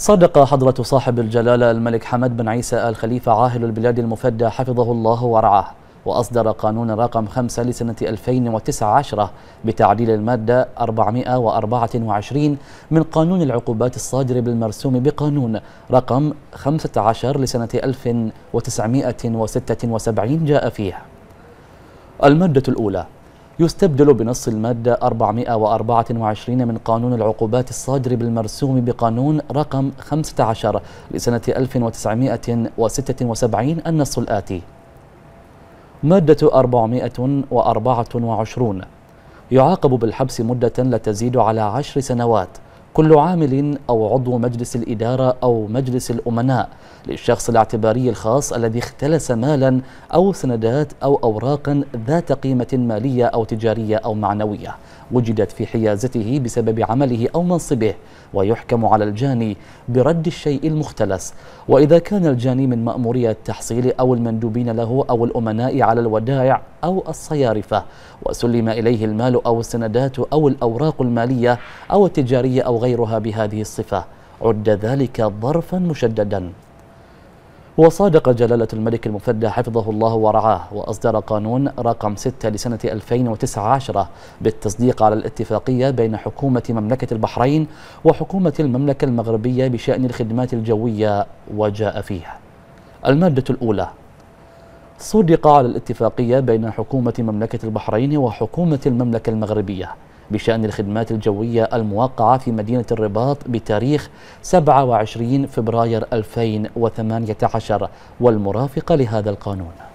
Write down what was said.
صدق حضرة صاحب الجلالة الملك حمد بن عيسى آل خليفة عاهل البلاد المفدى حفظه الله ورعاه وأصدر قانون رقم 5 لسنة 2019 بتعديل المادة 424 من قانون العقوبات الصادر بالمرسوم بقانون رقم 15 لسنة 1976 جاء فيه المادة الأولى يستبدل بنص المادة 424 من قانون العقوبات الصادر بالمرسوم بقانون رقم 15 لسنة 1976 النص الآتي مادة 424 يعاقب بالحبس مدة لا تزيد على عشر سنوات كل عامل أو عضو مجلس الإدارة أو مجلس الأمناء للشخص الاعتباري الخاص الذي اختلس مالا أو سندات أو أوراقا ذات قيمة مالية أو تجارية أو معنوية وجدت في حيازته بسبب عمله أو منصبه ويحكم على الجاني برد الشيء المختلس وإذا كان الجاني من مأمورية التحصيل أو المندوبين له أو الأمناء على الودائع أو الصيارفة وسلم إليه المال أو السندات أو الأوراق المالية أو التجارية أو غيرها بهذه الصفة عد ذلك ظرفا مشددا وصادق جلالة الملك المفدى حفظه الله ورعاه وأصدر قانون رقم 6 لسنة 2019 بالتصديق على الاتفاقية بين حكومة مملكة البحرين وحكومة المملكة المغربية بشأن الخدمات الجوية وجاء فيها المادة الأولى صدق على الاتفاقية بين حكومة مملكة البحرين وحكومة المملكة المغربية بشأن الخدمات الجوية الموقعة في مدينة الرباط بتاريخ 27 فبراير 2018 والمرافقة لهذا القانون